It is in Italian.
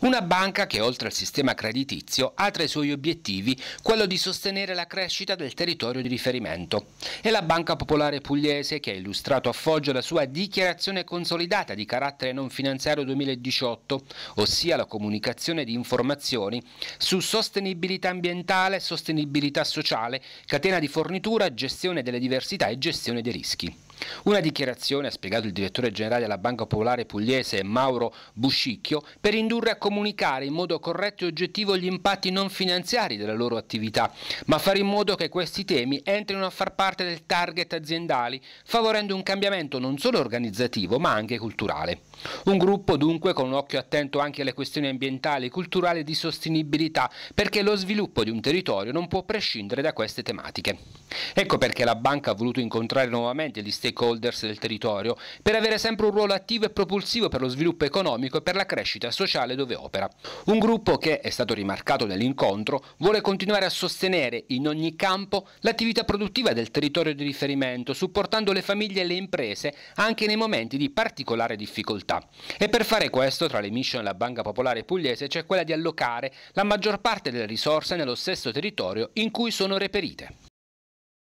Una banca che oltre al sistema creditizio ha tra i suoi obiettivi quello di sostenere la crescita del territorio di riferimento. È la Banca Popolare Pugliese che ha illustrato a Foggia la sua dichiarazione consolidata di carattere non finanziario 2018, ossia la comunicazione di informazioni su sostenibilità ambientale, sostenibilità sociale, catena di fornitura, gestione delle diversità e gestione dei rischi. Una dichiarazione, ha spiegato il direttore generale della Banca Popolare Pugliese Mauro Buscicchio, per indurre a comunicare in modo corretto e oggettivo gli impatti non finanziari della loro attività, ma fare in modo che questi temi entrino a far parte del target aziendali, favorendo un cambiamento non solo organizzativo ma anche culturale. Un gruppo dunque con un occhio attento anche alle questioni ambientali, culturali e di sostenibilità, perché lo sviluppo di un territorio non può prescindere da queste tematiche. Ecco perché la banca ha voluto incontrare nuovamente gli stessi stakeholders del territorio, per avere sempre un ruolo attivo e propulsivo per lo sviluppo economico e per la crescita sociale dove opera. Un gruppo che, è stato rimarcato nell'incontro, vuole continuare a sostenere in ogni campo l'attività produttiva del territorio di riferimento, supportando le famiglie e le imprese anche nei momenti di particolare difficoltà. E per fare questo, tra le mission della Banca Popolare Pugliese c'è quella di allocare la maggior parte delle risorse nello stesso territorio in cui sono reperite.